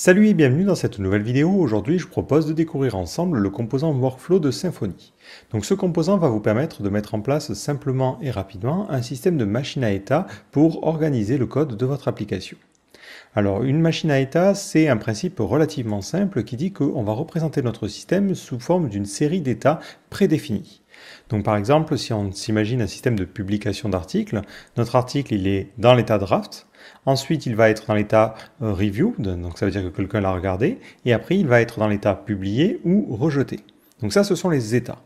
Salut et bienvenue dans cette nouvelle vidéo. Aujourd'hui, je propose de découvrir ensemble le composant Workflow de Symfony. Donc ce composant va vous permettre de mettre en place simplement et rapidement un système de machine à état pour organiser le code de votre application. Alors une machine à état, c'est un principe relativement simple qui dit qu'on va représenter notre système sous forme d'une série d'états prédéfinis. Donc par exemple, si on s'imagine un système de publication d'articles, notre article il est dans l'état draft, Ensuite, il va être dans l'état euh, Review, donc ça veut dire que quelqu'un l'a regardé. Et après, il va être dans l'état publié ou rejeté. Donc ça, ce sont les états.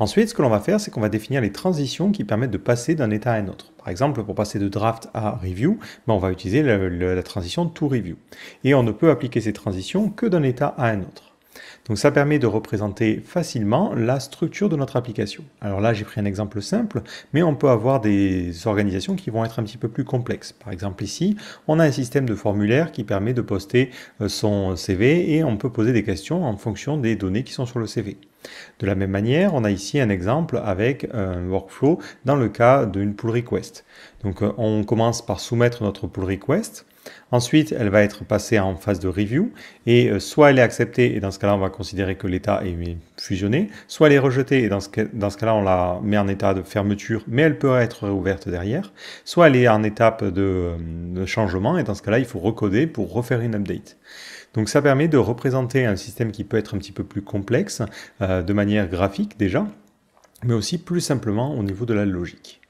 Ensuite, ce que l'on va faire, c'est qu'on va définir les transitions qui permettent de passer d'un état à un autre. Par exemple, pour passer de draft à review, ben on va utiliser la transition to review. Et on ne peut appliquer ces transitions que d'un état à un autre. Donc ça permet de représenter facilement la structure de notre application. Alors là, j'ai pris un exemple simple, mais on peut avoir des organisations qui vont être un petit peu plus complexes. Par exemple ici, on a un système de formulaire qui permet de poster euh, son CV et on peut poser des questions en fonction des données qui sont sur le CV. De la même manière, on a ici un exemple avec un workflow dans le cas d'une pull request. Donc euh, on commence par soumettre notre pull request. Ensuite, elle va être passée en phase de review et euh, soit elle est acceptée et dans ce cas-là, on va considérer que l'état est fusionné, soit elle est rejetée et dans ce, cas-là, on la met en état de fermeture, mais elle peut être réouverte derrière, soit elle est en étape euh, de, changement et dans ce cas-là, il faut recoder pour refaire une update. Donc ça permet de représenter un système qui peut être un petit peu plus complexe euh, de manière graphique déjà, mais aussi plus simplement au niveau de la logique.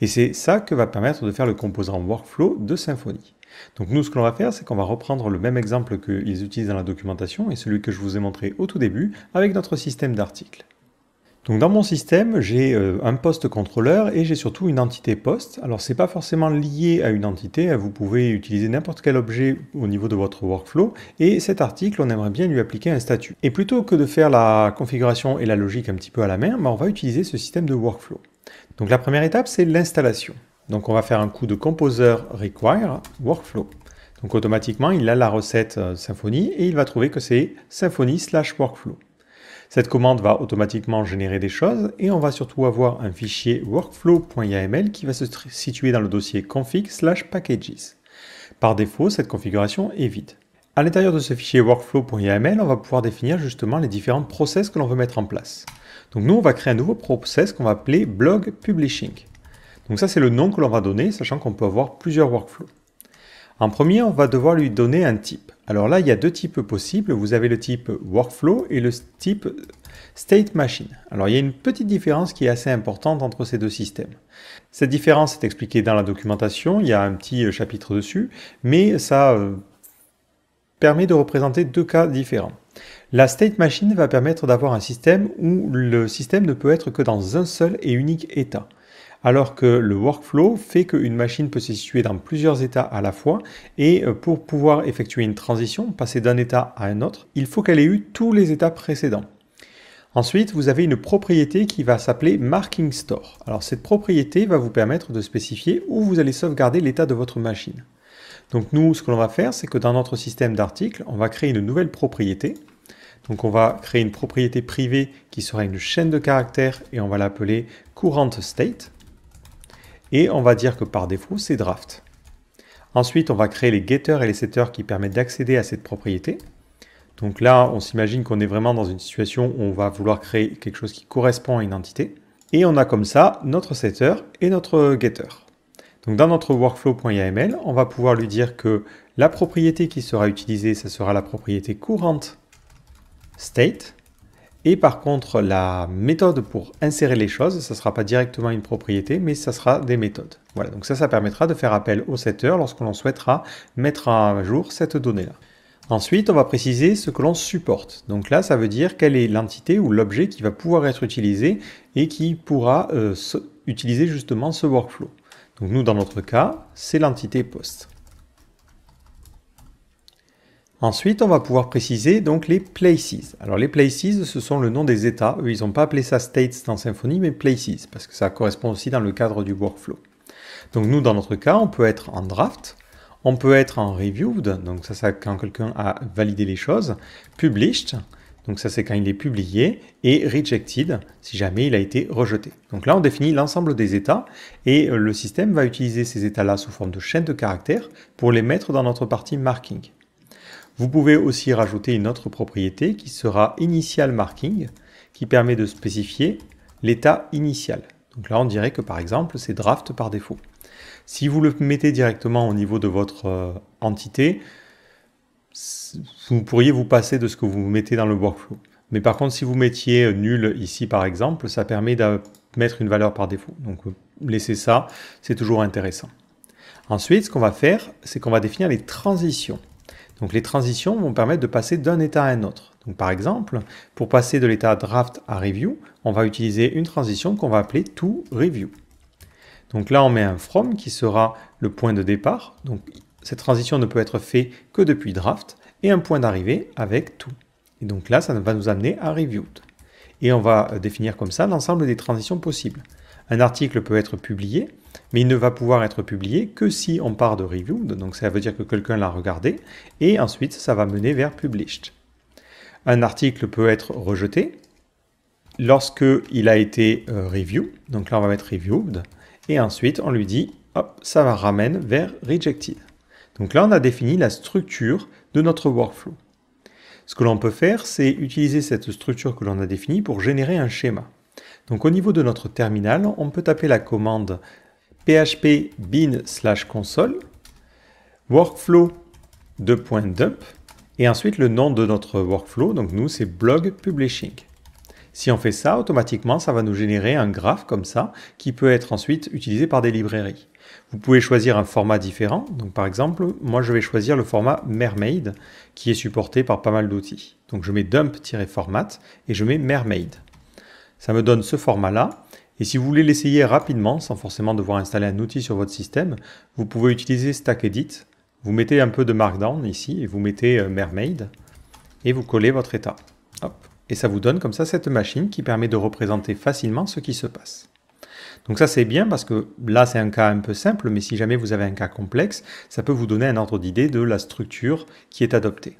Et c'est ça que va permettre de faire le composant workflow de Symfony. Donc nous, ce que l'on va faire, c'est qu'on va reprendre le même exemple qu'ils utilisent dans la documentation et celui que je vous ai montré au tout début avec notre système d'articles. Donc dans mon système, j'ai euh, un poste contrôleur et j'ai surtout une entité poste. Alors c'est pas forcément lié à une entité, hein, vous pouvez utiliser n'importe quel objet au niveau de votre workflow et cet article, on aimerait bien lui appliquer un statut. Et plutôt que de faire la configuration et la logique un petit peu à la main, ben, on va utiliser ce système de workflow. Donc la première étape, c'est l'installation. Donc on va faire un coup de composer require workflow. Donc automatiquement, il a la recette euh, symphony Symfony et il va trouver que c'est Symfony slash workflow. Cette commande va automatiquement générer des choses et on va surtout avoir un fichier Workflow.yml qui va se situer dans le dossier config slash packages. Par défaut, cette configuration est vide. À l'intérieur de ce fichier Workflow.yml, on va pouvoir définir justement les différents process que l'on veut mettre en place. Donc nous, on va créer un nouveau process qu'on va appeler blog publishing. Donc ça, c'est le nom que l'on va donner, sachant qu'on peut avoir plusieurs workflows. En premier, on va devoir lui donner un type. Alors là, il y a deux types possibles. Vous avez le type workflow et le type state machine. Alors il y a une petite différence qui est assez importante entre ces deux systèmes. Cette différence est expliquée dans la documentation, il y a un petit euh, chapitre dessus, mais ça euh, permet de représenter deux cas différents. La state machine va permettre d'avoir un système où le système ne peut être que dans un seul et unique état alors que le workflow fait qu'une machine peut se situer dans plusieurs états à la fois et euh, pour pouvoir effectuer une transition, passer d'un état à un autre, il faut qu'elle ait eu tous les états précédents. Ensuite, vous avez une propriété qui va s'appeler Marking Store. Alors cette propriété va vous permettre de spécifier où vous allez sauvegarder l'état de votre machine. Donc nous, ce que l'on va faire, c'est que dans notre système d'articles, on va créer une nouvelle propriété. Donc on va créer une propriété privée qui sera une chaîne de caractères et on va l'appeler Current State. Et on va dire que par défaut, c'est draft. Ensuite, on va créer les getters et les setters qui permettent d'accéder à cette propriété. Donc là, on s'imagine qu'on est vraiment dans une situation où on va vouloir créer quelque chose qui correspond à une entité. Et on a comme ça notre setter et notre getter. Donc dans notre workflow.yaml, on va pouvoir lui dire que la propriété qui sera utilisée, ça sera la propriété courante state. Et par contre, la méthode pour insérer les choses, ça ne sera pas directement une propriété, mais ça sera des méthodes. Voilà, donc ça, ça permettra de faire appel au setter lorsque l'on souhaitera mettre à jour cette donnée-là. Ensuite, on va préciser ce que l'on supporte. Donc là, ça veut dire quelle est l'entité ou l'objet qui va pouvoir être utilisé et qui pourra euh, utiliser justement ce workflow. Donc nous, dans notre cas, c'est l'entité post. Ensuite, on va pouvoir préciser donc les places. Alors les places, ce sont le nom des états. Eux, ils n'ont pas appelé ça states dans Symfony, mais places, parce que ça correspond aussi dans le cadre du workflow. Donc nous, dans notre cas, on peut être en draft, on peut être en reviewed, donc ça, c'est quand quelqu'un a validé les choses, published, donc ça, c'est quand il est publié, et rejected, si jamais il a été rejeté. Donc là, on définit l'ensemble des états, et le système va utiliser ces états-là sous forme de chaîne de caractères pour les mettre dans notre partie marking. Vous pouvez aussi rajouter une autre propriété qui sera initial marking, qui permet de spécifier l'état initial. Donc là, on dirait que par exemple, c'est draft par défaut. Si vous le mettez directement au niveau de votre euh, entité, vous pourriez vous passer de ce que vous mettez dans le workflow. Mais par contre, si vous mettiez euh, nul ici, par exemple, ça permet de mettre une valeur par défaut. Donc, euh, laissez ça, c'est toujours intéressant. Ensuite, ce qu'on va faire, c'est qu'on va définir les transitions. Donc les transitions vont permettre de passer d'un état à un autre. Donc par exemple, pour passer de l'état draft à review, on va utiliser une transition qu'on va appeler to review. Donc là, on met un from qui sera le point de départ. Donc cette transition ne peut être faite que depuis draft et un point d'arrivée avec to. Et donc là, ça va nous amener à review. Et on va définir comme ça l'ensemble des transitions possibles. Un article peut être publié mais il ne va pouvoir être publié que si on part de reviewed, donc ça veut dire que quelqu'un l'a regardé, et ensuite ça va mener vers published. Un article peut être rejeté lorsque il a été euh, Reviewed, donc là on va mettre reviewed, et ensuite on lui dit hop, ça va ramène vers rejected. Donc là on a défini la structure de notre workflow. Ce que l'on peut faire, c'est utiliser cette structure que l'on a définie pour générer un schéma. Donc au niveau de notre terminal, on peut taper la commande php bin slash console, workflow 2.dump, et ensuite le nom de notre workflow, donc nous c'est blog publishing. Si on fait ça, automatiquement, ça va nous générer un graphe comme ça, qui peut être ensuite utilisé par des librairies. Vous pouvez choisir un format différent. Donc, par exemple, moi, je vais choisir le format Mermaid, qui est supporté par pas mal d'outils. Donc, je mets dump-format et je mets Mermaid. Ça me donne ce format-là. Et si vous voulez l'essayer rapidement, sans forcément devoir installer un outil sur votre système, vous pouvez utiliser Stack Edit. Vous mettez un peu de Markdown ici, et vous mettez euh, Mermaid, et vous collez votre état. Et ça vous donne comme ça cette machine qui permet de représenter facilement ce qui se passe. Donc ça c'est bien parce que là c'est un cas un peu simple, mais si jamais vous avez un cas complexe, ça peut vous donner un ordre d'idée de la structure qui est adoptée.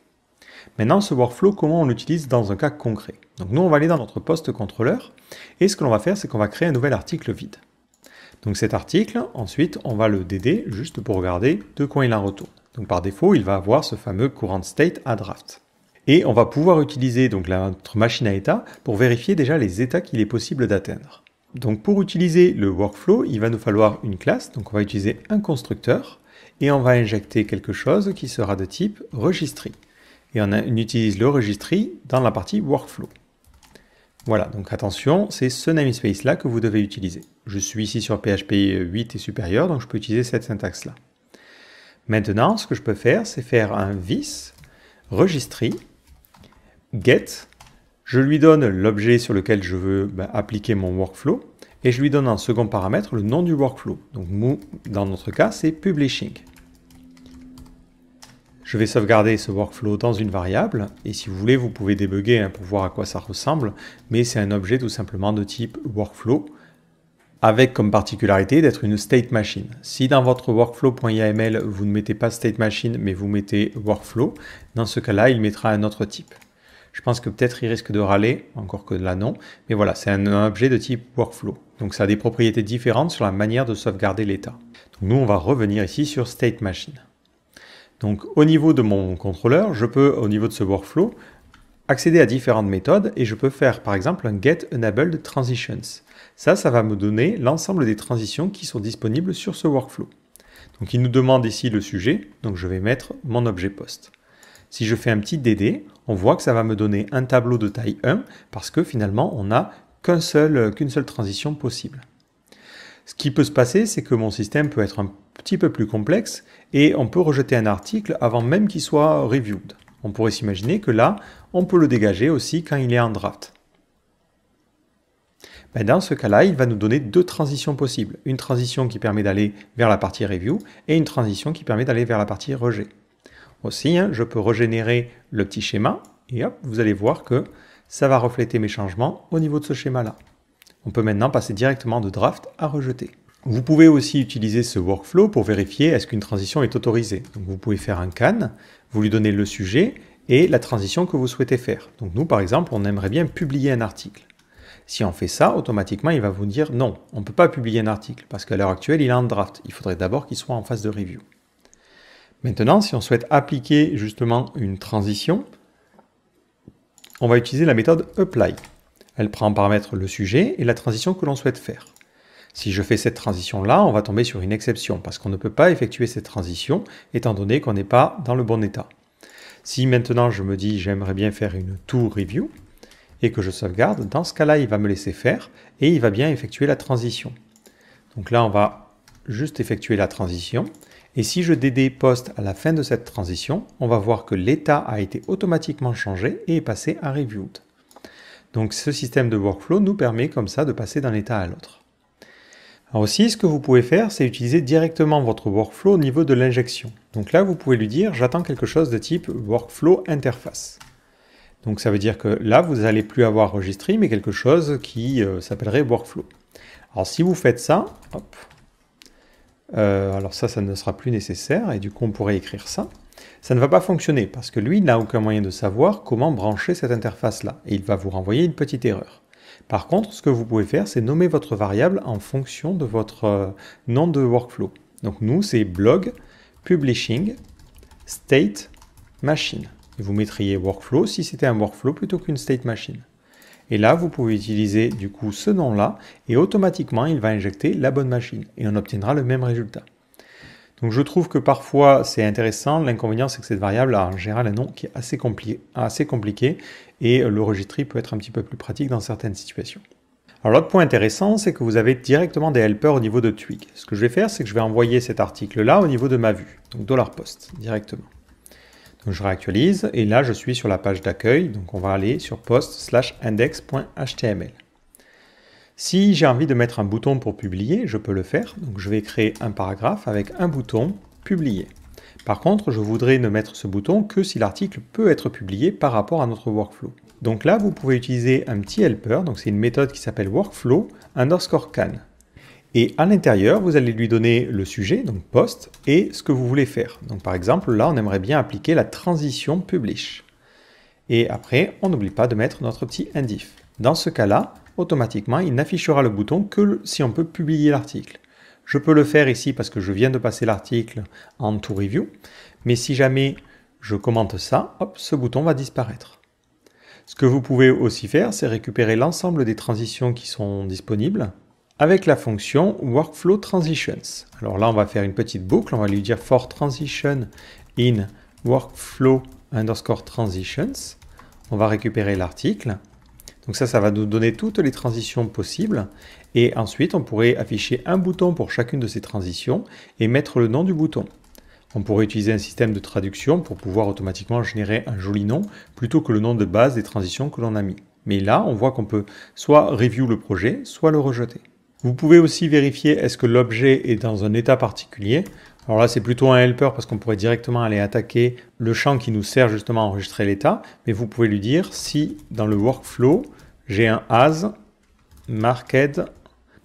Maintenant, ce workflow, comment on l'utilise dans un cas concret Donc nous, on va aller dans notre poste contrôleur et ce que l'on va faire, c'est qu'on va créer un nouvel article vide. Donc cet article, ensuite, on va le DD juste pour regarder de quoi il en retourne. Donc par défaut, il va avoir ce fameux current state à draft. Et on va pouvoir utiliser donc notre machine à état pour vérifier déjà les états qu'il est possible d'atteindre. Donc pour utiliser le workflow, il va nous falloir une classe, donc on va utiliser un constructeur, et on va injecter quelque chose qui sera de type registry et on, utilise le registry dans la partie workflow. Voilà, donc attention, c'est ce namespace là que vous devez utiliser. Je suis ici sur PHP 8 et supérieur, donc je peux utiliser cette syntaxe là. Maintenant, ce que je peux faire, c'est faire un vis registry get. Je lui donne l'objet sur lequel je veux bah, appliquer mon workflow et je lui donne un second paramètre, le nom du workflow. Donc dans notre cas, c'est publishing. Je vais sauvegarder ce workflow dans une variable, et si vous voulez, vous pouvez débugger hein, pour voir à quoi ça ressemble, mais c'est un objet tout simplement de type workflow, avec comme particularité d'être une state machine. Si dans votre workflow.yml vous ne mettez pas state machine, mais vous mettez workflow, dans ce cas-là, il mettra un autre type. Je pense que peut-être il risque de râler, encore que là non, mais voilà, c'est un, objet de type workflow. Donc ça a des propriétés différentes sur la manière de sauvegarder l'état. nous, on va revenir ici sur state machine. Donc au niveau de mon contrôleur, je peux, au niveau de ce workflow, accéder à différentes méthodes et je peux faire par exemple un get enabled transitions. Ça, ça va me donner l'ensemble des transitions qui sont disponibles sur ce workflow. Donc il nous demande ici le sujet, donc je vais mettre mon objet post. Si je fais un petit DD, on voit que ça va me donner un tableau de taille 1 parce que finalement on n'a qu'une seule transition possible. Ce qui peut se passer, c'est que mon système peut être un petit peu plus complexe et on peut rejeter un article avant même qu'il soit reviewed. On pourrait s'imaginer que là, on peut le dégager aussi quand il est en draft. Ben, dans ce cas-là, il va nous donner deux transitions possibles. Une transition qui permet d'aller vers la partie review et une transition qui permet d'aller vers la partie rejet. Aussi, hein, je peux régénérer le petit schéma et hop, vous allez voir que ça va refléter mes changements au niveau de ce schéma-là. On peut maintenant passer directement de draft à rejeter. Vous pouvez aussi utiliser ce workflow pour vérifier est-ce qu'une transition est autorisée. Donc vous pouvez faire un can, vous lui donnez le sujet et la transition que vous souhaitez faire. Donc nous, par exemple, on aimerait bien publier un article. Si on fait ça, automatiquement, il va vous dire non, on ne peut pas publier un article parce qu'à l'heure actuelle, il est en draft. Il faudrait d'abord qu'il soit en phase de review. Maintenant, si on souhaite appliquer justement une transition, on va utiliser la méthode apply. Elle prend en paramètre le sujet et la transition que l'on souhaite faire. Si je fais cette transition-là, on va tomber sur une exception, parce qu'on ne peut pas effectuer cette transition, étant donné qu'on n'est pas dans le bon état. Si maintenant je me dis j'aimerais bien faire une tour review, et que je sauvegarde, dans ce cas-là, il va me laisser faire, et il va bien effectuer la transition. Donc là, on va juste effectuer la transition, et si je DD post à la fin de cette transition, on va voir que l'état a été automatiquement changé et est passé à reviewed. Donc ce système de workflow nous permet comme ça de passer d'un état à l'autre. Alors aussi, ce que vous pouvez faire, c'est utiliser directement votre workflow au niveau de l'injection. Donc là, vous pouvez lui dire, j'attends quelque chose de type workflow interface. Donc ça veut dire que là, vous n'allez plus avoir registry, mais quelque chose qui euh, s'appellerait workflow. Alors si vous faites ça, hop, euh, alors ça, ça ne sera plus nécessaire, et du coup, on pourrait écrire ça. Ça ne va pas fonctionner, parce que lui, n'a aucun moyen de savoir comment brancher cette interface-là, et il va vous renvoyer une petite erreur. Par contre, ce que vous pouvez faire, c'est nommer votre variable en fonction de votre euh, nom de workflow. Donc nous, c'est blog, publishing, state, machine. vous mettriez workflow si c'était un workflow plutôt qu'une state machine. Et là, vous pouvez utiliser du coup ce nom-là et automatiquement, il va injecter la bonne machine et on obtiendra le même résultat. Donc je trouve que parfois c'est intéressant, l'inconvénient c'est que cette variable a en général un nom qui est assez, compliqué, et le registry peut être un petit peu plus pratique dans certaines situations. Alors l'autre point intéressant, c'est que vous avez directement des helpers au niveau de Twig. Ce que je vais faire, c'est que je vais envoyer cet article-là au niveau de ma vue, donc $post directement. Donc je réactualise et là je suis sur la page d'accueil, donc on va aller sur post slash index.html. Si j'ai envie de mettre un bouton pour publier, je peux le faire. Donc je vais créer un paragraphe avec un bouton publier. Par contre, je voudrais ne mettre ce bouton que si l'article peut être publié par rapport à notre workflow. Donc là, vous pouvez utiliser un petit helper, donc c'est une méthode qui s'appelle workflow underscore can. Et à l'intérieur, vous allez lui donner le sujet, donc post, et ce que vous voulez faire. Donc par exemple, là, on aimerait bien appliquer la transition publish. Et après, on n'oublie pas de mettre notre petit indif. Dans ce cas-là, automatiquement, il n'affichera le bouton que si on peut publier l'article. Je peux le faire ici parce que je viens de passer l'article en To Review, mais si jamais je commente ça, hop, ce bouton va disparaître. Ce que vous pouvez aussi faire, c'est récupérer l'ensemble des transitions qui sont disponibles avec la fonction Workflow Transitions. Alors là, on va faire une petite boucle, on va lui dire for transition in workflow underscore transitions. On va récupérer l'article donc ça, ça va nous donner toutes les transitions possibles. Et ensuite, on pourrait afficher un bouton pour chacune de ces transitions et mettre le nom du bouton. On pourrait utiliser un système de traduction pour pouvoir automatiquement générer un joli nom plutôt que le nom de base des transitions que l'on a mis. Mais là, on voit qu'on peut soit review le projet, soit le rejeter. Vous pouvez aussi vérifier est-ce que l'objet est dans un état particulier. Alors là, c'est plutôt un helper parce qu'on pourrait directement aller attaquer le champ qui nous sert justement à enregistrer l'état. Mais vous pouvez lui dire si dans le workflow, j'ai un as marked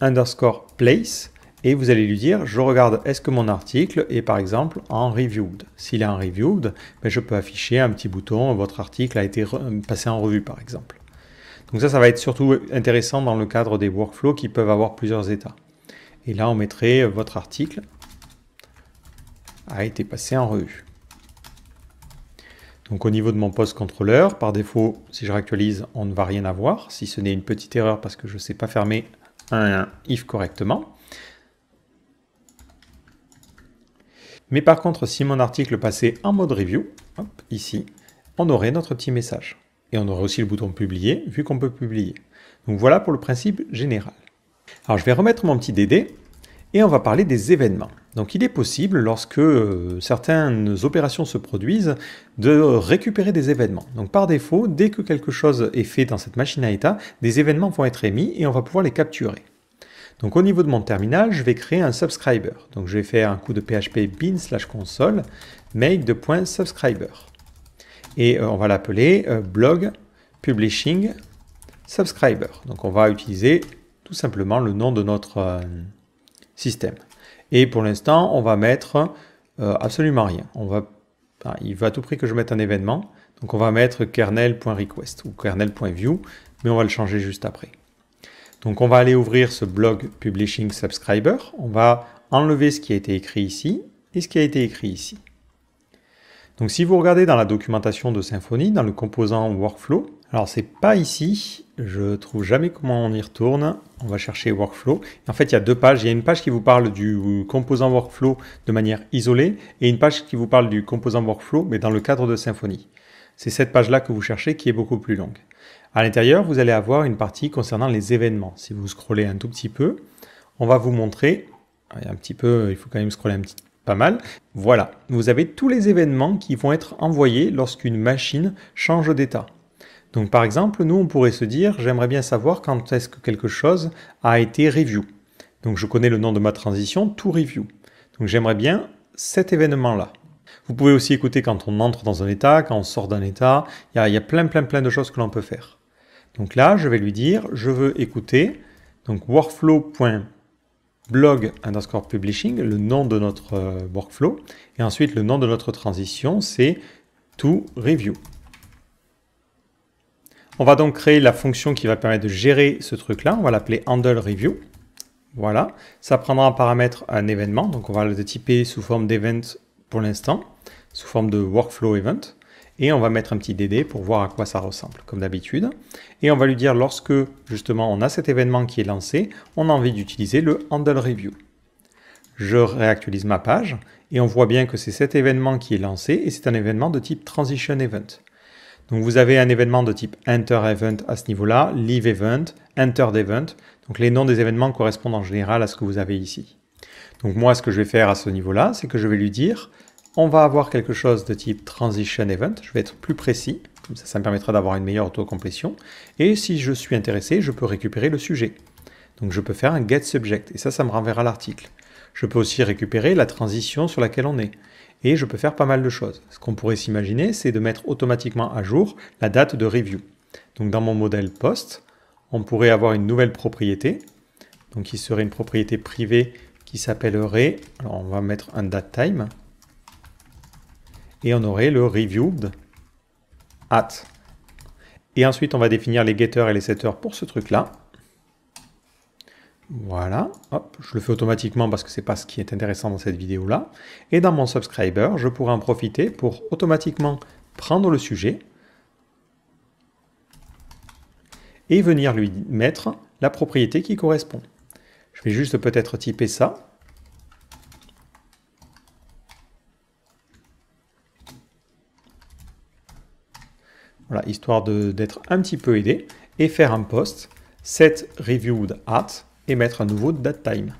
underscore place et vous allez lui dire je regarde est-ce que mon article est par exemple en reviewed. S'il est en reviewed, ben, je peux afficher un petit bouton votre article a été passé en revue par exemple. Donc ça, ça va être surtout intéressant dans le cadre des workflows qui peuvent avoir plusieurs états. Et là, on mettrait votre article a été passé en revue. Donc au niveau de mon post contrôleur, par défaut, si je réactualise, on ne va rien avoir, si ce n'est une petite erreur parce que je ne sais pas fermer un if correctement. Mais par contre, si mon article passait en mode review, ici, on aurait notre petit message. Et on aurait aussi le bouton publier, vu qu'on peut publier. Donc voilà pour le principe général. Alors je vais remettre mon petit DD et on va parler des événements. Donc il est possible, lorsque euh, certaines opérations se produisent, de récupérer des événements. Donc par défaut, dès que quelque chose est fait dans cette machine à état, des événements vont être émis et on va pouvoir les capturer. Donc au niveau de mon terminal, je vais créer un subscriber. Donc je vais faire un coup de php bin slash console make subscriber. Et euh, on va l'appeler euh, blog publishing subscriber. Donc on va utiliser tout simplement le nom de notre système. Et pour l'instant, on va mettre euh, absolument rien. On va, il veut à tout prix que je mette un événement. Donc on va mettre kernel.request ou kernel.view, mais on va le changer juste après. Donc on va aller ouvrir ce blog Publishing Subscriber. On va enlever ce qui a été écrit ici et ce qui a été écrit ici. Donc si vous regardez dans la documentation de Symfony, dans le composant Workflow, alors c'est pas ici, je trouve jamais comment on y retourne, on va chercher Workflow. En fait, il y a deux pages, il y a une page qui vous parle du composant Workflow de manière isolée et une page qui vous parle du composant Workflow mais dans le cadre de Symfony. C'est cette page-là que vous cherchez qui est beaucoup plus longue. À l'intérieur, vous allez avoir une partie concernant les événements. Si vous scrollez un tout petit peu, on va vous montrer, un petit peu, il faut quand même scroller un petit peu. Pas mal. Voilà, vous avez tous les événements qui vont être envoyés lorsqu'une machine change d'état. Donc par exemple, nous on pourrait se dire j'aimerais bien savoir quand est-ce que quelque chose a été review. Donc je connais le nom de ma transition, to review. Donc j'aimerais bien cet événement-là. Vous pouvez aussi écouter quand on entre dans un état, quand on sort d'un état. Il y, a, plein, plein, plein de choses que l'on peut faire. Donc là, je vais lui dire, je veux écouter. Donc workflow blog underscore publishing, le nom de notre euh, workflow, et ensuite le nom de notre transition, c'est to review. On va donc créer la fonction qui va permettre de gérer ce truc-là. On va l'appeler handle review. Voilà. Ça prendra en paramètre un événement. Donc on va le typer sous forme d'event pour l'instant, sous forme de workflow event et on va mettre un petit DD pour voir à quoi ça ressemble, comme d'habitude. Et on va lui dire lorsque justement on a cet événement qui est lancé, on a envie d'utiliser le handle review. Je réactualise ma page et on voit bien que c'est cet événement qui est lancé et c'est un événement de type transition event. Donc vous avez un événement de type enter event à ce niveau-là, leave event, enter event. Donc les noms des événements correspondent en général à ce que vous avez ici. Donc moi, ce que je vais faire à ce niveau-là, c'est que je vais lui dire on va avoir quelque chose de type transition event. Je vais être plus précis, comme ça, ça me permettra d'avoir une meilleure autocomplétion. Et si je suis intéressé, je peux récupérer le sujet. Donc je peux faire un get subject, et ça, ça me renverra l'article. Je peux aussi récupérer la transition sur laquelle on est. Et je peux faire pas mal de choses. Ce qu'on pourrait s'imaginer, c'est de mettre automatiquement à jour la date de review. Donc dans mon modèle post, on pourrait avoir une nouvelle propriété, donc qui serait une propriété privée qui s'appellerait, alors on va mettre un date time, et on aurait le reviewed at. Et ensuite, on va définir les getters et les setters pour ce truc-là. Voilà, je le fais automatiquement parce que ce n'est pas ce qui est intéressant dans cette vidéo-là. Et dans mon subscriber, je pourrais en profiter pour automatiquement prendre le sujet et venir lui mettre la propriété qui correspond. Je vais juste peut-être typer ça histoire d'être un petit peu aidé, et faire un post, set reviewed at, et mettre un nouveau date time.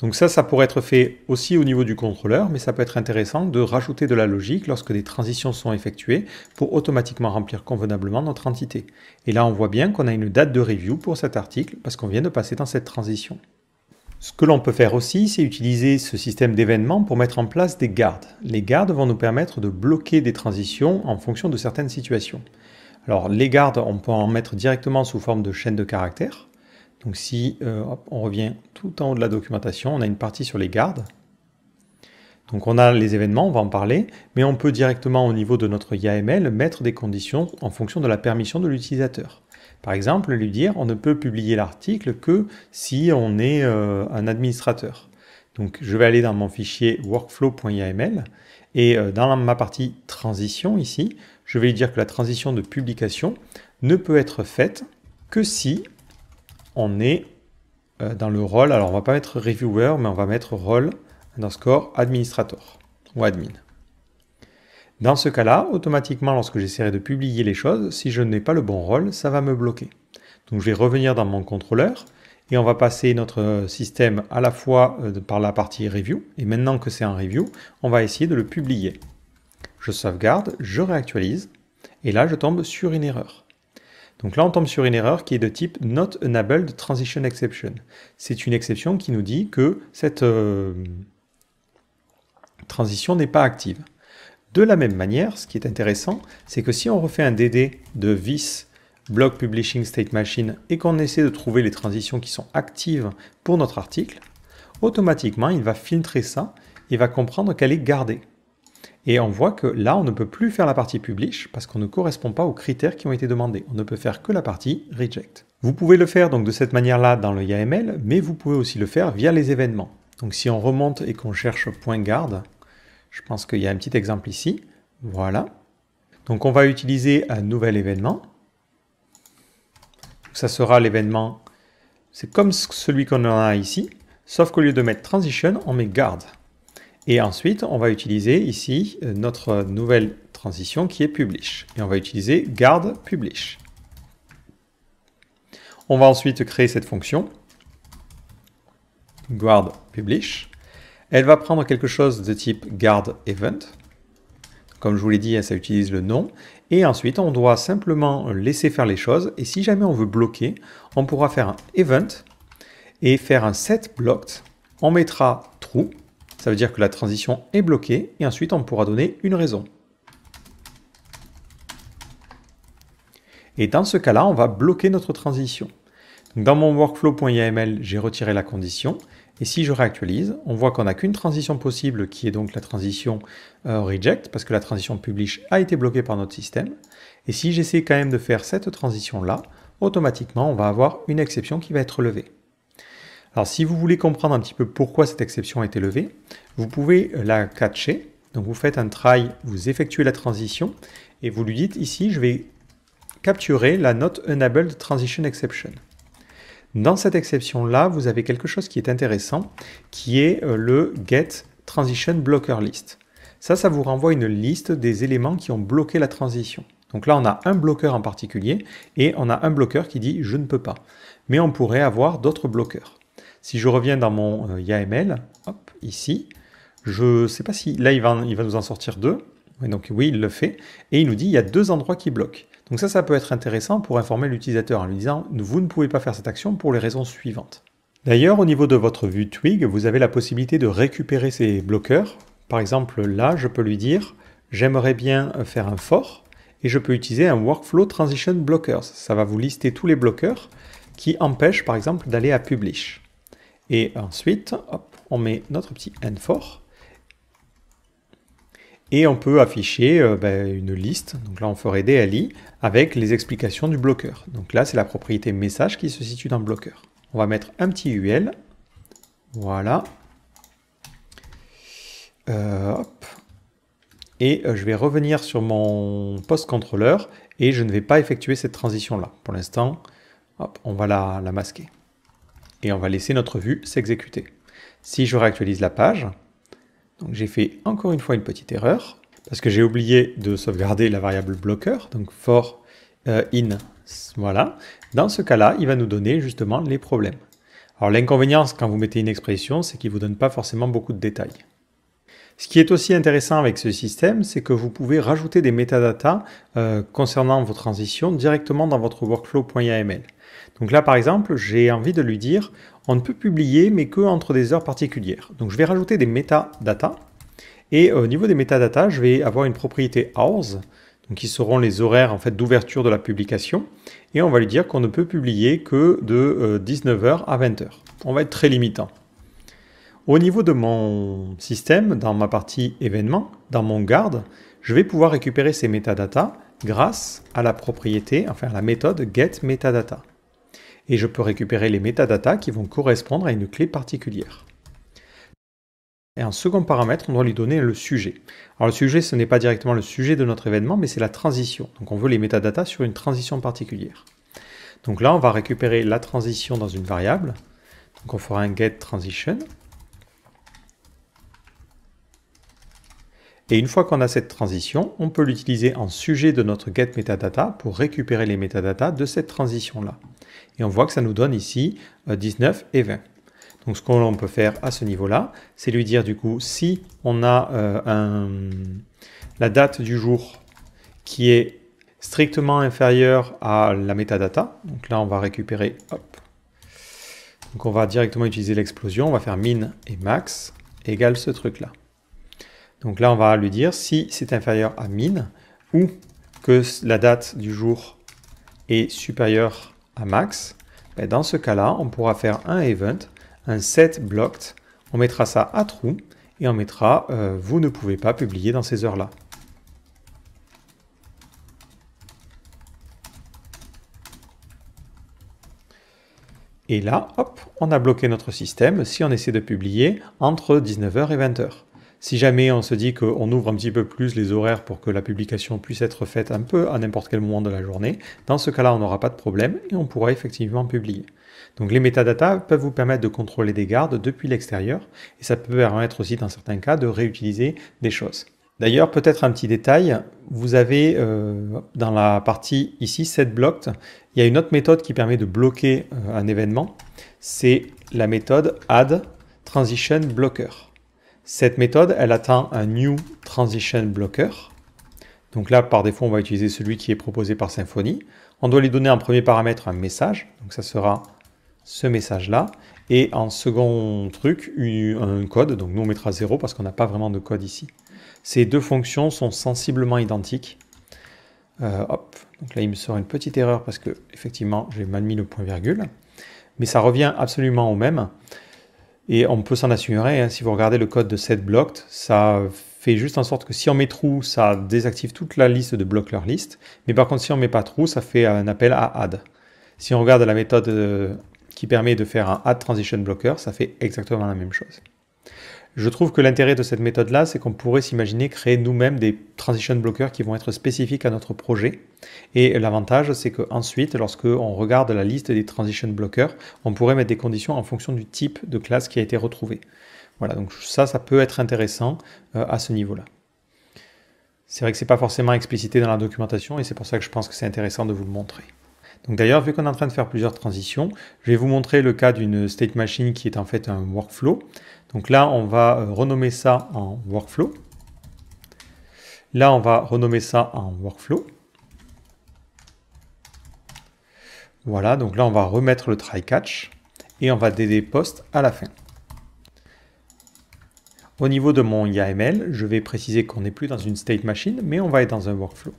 Donc ça, ça pourrait être fait aussi au niveau du contrôleur, mais ça peut être intéressant de rajouter de la logique lorsque des transitions sont effectuées pour automatiquement remplir convenablement notre entité. Et là, on voit bien qu'on a une date de review pour cet article parce qu'on vient de passer dans cette transition. Ce que l'on peut faire aussi, c'est utiliser ce système d'événements pour mettre en place des gardes. Les gardes vont nous permettre de bloquer des transitions en fonction de certaines situations. Alors les gardes, on peut en mettre directement sous forme de chaîne de caractères. Donc si euh, on revient tout en haut de la documentation, on a une partie sur les gardes. Donc on a les événements, on va en parler, mais on peut directement au niveau de notre YAML mettre des conditions en fonction de la permission de l'utilisateur. Par exemple, lui dire on ne peut publier l'article que si on est euh, un administrateur. Donc je vais aller dans mon fichier workflow.yaml et euh, dans ma partie transition ici, je vais dire que la transition de publication ne peut être faite que si on est euh, dans le rôle, alors on va pas mettre reviewer, mais on va mettre rôle underscore administrator ou admin. Dans ce cas-là, automatiquement, lorsque j'essaierai de publier les choses, si je n'ai pas le bon rôle, ça va me bloquer. Donc je vais revenir dans mon contrôleur et on va passer notre système à la fois euh, par la partie review et maintenant que c'est un review, on va essayer de le publier je sauvegarde, je réactualise, et là je tombe sur une erreur. Donc là on tombe sur une erreur qui est de type Not Enabled Transition Exception. C'est une exception qui nous dit que cette euh, transition n'est pas active. De la même manière, ce qui est intéressant, c'est que si on refait un DD de vis block publishing state machine et qu'on essaie de trouver les transitions qui sont actives pour notre article, automatiquement il va filtrer ça et va comprendre qu'elle est gardée. Et on voit que là, on ne peut plus faire la partie publish parce qu'on ne correspond pas aux critères qui ont été demandés. On ne peut faire que la partie reject. Vous pouvez le faire donc de cette manière-là dans le YAML, mais vous pouvez aussi le faire via les événements. Donc si on remonte et qu'on cherche point garde, je pense qu'il y a un petit exemple ici. Voilà. Donc on va utiliser un nouvel événement. Ça sera l'événement, c'est comme celui qu'on a ici, sauf qu'au lieu de mettre transition, on met garde. Et ensuite, on va utiliser ici euh, notre nouvelle transition qui est publish. Et on va utiliser guard publish. On va ensuite créer cette fonction guard publish. Elle va prendre quelque chose de type guard event. Comme je vous l'ai dit, ça utilise le nom. Et ensuite, on doit simplement laisser faire les choses. Et si jamais on veut bloquer, on pourra faire un event et faire un set blocked. On mettra true ça veut dire que la transition est bloquée et ensuite on pourra donner une raison. Et dans ce cas-là, on va bloquer notre transition. Dans mon workflow.yml, j'ai retiré la condition. Et si je réactualise, on voit qu'on n'a qu'une transition possible qui est donc la transition euh, reject, parce que la transition publish a été bloquée par notre système. Et si j'essaie quand même de faire cette transition-là, automatiquement on va avoir une exception qui va être levée. Alors si vous voulez comprendre un petit peu pourquoi cette exception a été levée, vous pouvez euh, la catcher. Donc vous faites un try, vous effectuez la transition et vous lui dites ici je vais capturer la note enabled transition exception. Dans cette exception là, vous avez quelque chose qui est intéressant qui est euh, le get transition blocker list. Ça, ça vous renvoie une liste des éléments qui ont bloqué la transition. Donc là, on a un bloqueur en particulier et on a un bloqueur qui dit je ne peux pas. Mais on pourrait avoir d'autres bloqueurs. Si je reviens dans mon euh, YAML, ici, je ne sais pas si... Là, il va, nous en sortir deux. donc oui, il le fait. Et il nous dit, il y a deux endroits qui bloquent. Donc ça, ça peut être intéressant pour informer l'utilisateur en lui disant, vous ne pouvez pas faire cette action pour les raisons suivantes. D'ailleurs, au niveau de votre vue Twig, vous avez la possibilité de récupérer ces bloqueurs. Par exemple, là, je peux lui dire, j'aimerais bien euh, faire un fort, et je peux utiliser un workflow transition blockers. Ça va vous lister tous les bloqueurs qui empêchent, par exemple, d'aller à publish. Et ensuite, on met notre petit n for ». Et on peut afficher euh, ben, une liste, donc là on ferait dli » avec les explications du bloqueur. Donc là c'est la propriété message qui se situe dans le bloqueur. On va mettre un petit UL, voilà. Euh, et euh, je vais revenir sur mon post contrôleur et je ne vais pas effectuer cette transition là. Pour l'instant, on va la masquer et on va laisser notre vue s'exécuter. Si je réactualise la page, j'ai fait encore une fois une petite erreur, parce que j'ai oublié de sauvegarder la variable bloqueur, donc for euh, in, voilà. Dans ce cas-là, il va nous donner justement les problèmes. Alors l'inconvénient quand vous mettez une expression, c'est qu'il ne vous donne pas forcément beaucoup de détails. Ce qui est aussi intéressant avec ce système, c'est que vous pouvez rajouter des métadatas euh, concernant vos transitions directement dans votre workflow.yaml. Donc là, par exemple, j'ai envie de lui dire, on ne peut publier, mais que entre des heures particulières. Donc je vais rajouter des metadata. Et au niveau des metadata, je vais avoir une propriété hours, donc qui seront les horaires en fait d'ouverture de la publication. Et on va lui dire qu'on ne peut publier que de 19h euh, à 20h. On va être très limitant. Au niveau de mon système, dans ma partie événement, dans mon garde, je vais pouvoir récupérer ces metadata grâce à la propriété, enfin à la méthode getMetadata et je peux récupérer les métadatas qui vont correspondre à une clé particulière. Et un second paramètre, on doit lui donner le sujet. Alors le sujet, ce n'est pas directement le sujet de notre événement, mais c'est la transition. Donc on veut les métadatas sur une transition particulière. Donc là, on va récupérer la transition dans une variable. Donc on fera un get transition. Et une fois qu'on a cette transition, on peut l'utiliser en sujet de notre get metadata pour récupérer les métadatas de cette transition-là. Et on voit que ça nous donne ici 19 euh, et 20. Donc ce qu'on peut faire à ce niveau-là, c'est lui dire du coup, si on a euh, la date du jour qui est strictement inférieure à la metadata, donc là on va récupérer, hop, donc on va directement utiliser l'explosion, on va faire min et max égale ce truc-là. Donc là on va lui dire si c'est inférieur à min ou que la date du jour est supérieure à max, ben, dans ce cas-là, on pourra faire un event, un set blocked, on mettra ça à trou et on mettra euh, vous ne pouvez pas publier dans ces heures-là. Et là, hop, on a bloqué notre système si on essaie de publier entre 19h et 20h. Si jamais on se dit qu'on ouvre un petit peu plus les horaires pour que la publication puisse être faite un peu à n'importe quel moment de la journée, dans ce cas-là, on n'aura pas de problème et on pourra effectivement publier. Donc les métadatas peuvent vous permettre de contrôler des gardes depuis l'extérieur et ça peut permettre aussi dans certains cas de réutiliser des choses. D'ailleurs, peut-être un petit détail, vous avez euh, dans la partie ici, set blocked, il y a une autre méthode qui permet de bloquer euh, un événement, c'est la méthode add transition blocker. Cette méthode, elle atteint un new transition blocker. Donc là, par défaut, on va utiliser celui qui est proposé par Symfony. On doit lui donner en premier paramètre un message. Donc ça sera ce message-là. Et en second truc, un code. Donc nous, on mettra 0 parce qu'on n'a pas vraiment de code ici. Ces deux fonctions sont sensiblement identiques. Euh, Donc là, il me sort une petite erreur parce que, effectivement, j'ai mal mis le point virgule. Mais ça revient absolument au même. Et on peut s'en assurer, hein, si vous regardez le code de setBlocked, ça fait juste en sorte que si on met true, ça désactive toute la liste de blocs list. Mais par contre, si on met pas true, ça fait un appel à add. Si on regarde la méthode euh, qui permet de faire un add transition blocker, ça fait exactement la même chose. Je trouve que l'intérêt de cette méthode-là, c'est qu'on pourrait s'imaginer créer nous-mêmes des transition blockers qui vont être spécifiques à notre projet. Et l'avantage, c'est qu'ensuite, lorsqu'on regarde la liste des transition blockers, on pourrait mettre des conditions en fonction du type de classe qui a été retrouvée. Voilà, donc ça, ça peut être intéressant euh, à ce niveau-là. C'est vrai que ce n'est pas forcément explicité dans la documentation et c'est pour ça que je pense que c'est intéressant de vous le montrer. Donc d'ailleurs, vu qu'on est en train de faire plusieurs transitions, je vais vous montrer le cas d'une state machine qui est en fait un workflow. Donc là, on va euh, renommer ça en workflow. Là, on va renommer ça en workflow. Voilà, donc là, on va remettre le try catch et on va DD post à la fin. Au niveau de mon yaml je vais préciser qu'on n'est plus dans une state machine, mais on va être dans un workflow.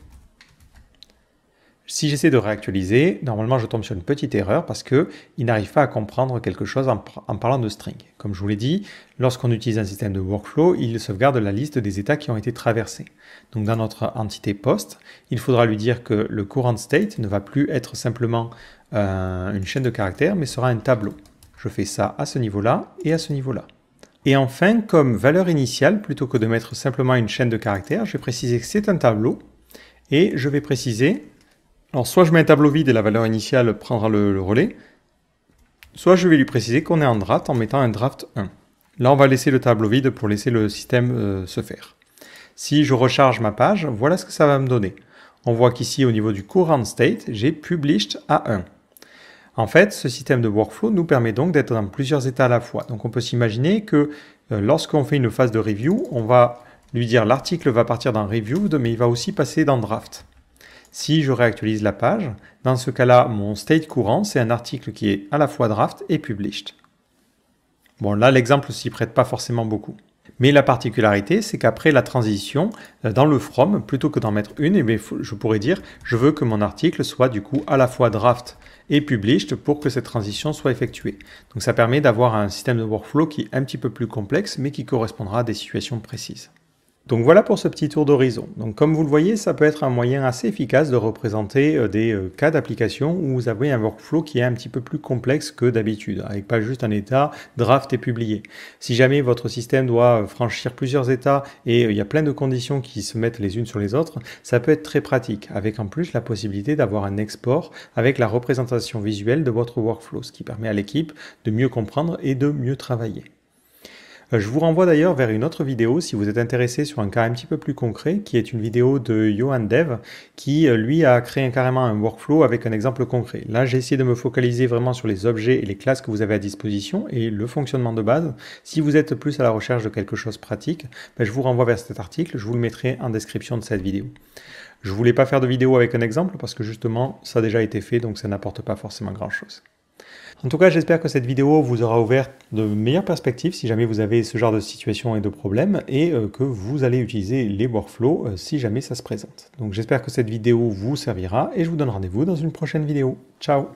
Si j'essaie de réactualiser, normalement je tombe sur une petite erreur parce qu'il n'arrive pas à comprendre quelque chose en, parlant de string. Comme je vous l'ai dit, lorsqu'on utilise un système de workflow, il sauvegarde la liste des états qui ont été traversés. Donc dans notre entité post, il faudra lui dire que le current state ne va plus être simplement euh, une chaîne de caractères, mais sera un tableau. Je fais ça à ce niveau-là et à ce niveau-là. Et enfin, comme valeur initiale, plutôt que de mettre simplement une chaîne de caractères, je vais préciser que c'est un tableau et je vais préciser alors soit je mets un tableau vide et la valeur initiale prendra le, relais, soit je vais lui préciser qu'on est en draft en mettant un draft 1. Là on va laisser le tableau vide pour laisser le système euh, se faire. Si je recharge ma page, voilà ce que ça va me donner. On voit qu'ici au niveau du current state, j'ai published à 1. En fait, ce système de workflow nous permet donc d'être dans plusieurs états à la fois. Donc on peut s'imaginer que euh, lorsqu'on fait une phase de review, on va lui dire l'article va partir dans review, mais il va aussi passer dans draft si je réactualise la page, dans ce cas-là, mon state courant, c'est un article qui est à la fois draft et published. Bon, là, l'exemple s'y prête pas forcément beaucoup. Mais la particularité, c'est qu'après la transition, euh, dans le from, plutôt que d'en mettre une, eh je pourrais dire je veux que mon article soit du coup à la fois draft et published pour que cette transition soit effectuée. Donc ça permet d'avoir un système de workflow qui est un petit peu plus complexe, mais qui correspondra à des situations précises. Donc voilà pour ce petit tour d'horizon. Donc comme vous le voyez, ça peut être un moyen assez efficace de représenter euh, des euh, cas d'application où vous avez un workflow qui est un petit peu plus complexe que d'habitude, avec pas juste un état, draft et publié. Si jamais votre système doit euh, franchir plusieurs états et il y a plein de conditions qui se mettent les unes sur les autres, ça peut être très pratique, avec en plus la possibilité d'avoir un export avec la représentation visuelle de votre workflow, ce qui permet à l'équipe de mieux comprendre et de mieux travailler. Je vous renvoie d'ailleurs vers une autre vidéo si vous êtes intéressé sur un cas un petit peu plus concret, qui est une vidéo de Johan Dev, qui euh, lui a créé carrément un workflow avec un exemple concret. Là, j'ai essayé de me focaliser vraiment sur les objets et les classes que vous avez à disposition et le fonctionnement de base. Si vous êtes plus à la recherche de quelque chose pratique, ben, je vous renvoie vers cet article, je vous le mettrai en description de cette vidéo. Je voulais pas faire de vidéo avec un exemple parce que justement, ça a déjà été fait, donc ça n'apporte pas forcément grand-chose. En tout cas, j'espère que cette vidéo vous aura ouvert de meilleures perspectives si jamais vous avez ce genre de situation et de problème et euh, que vous allez utiliser les workflows euh, si jamais ça se présente. Donc j'espère que cette vidéo vous servira et je vous donne rendez-vous dans une prochaine vidéo. Ciao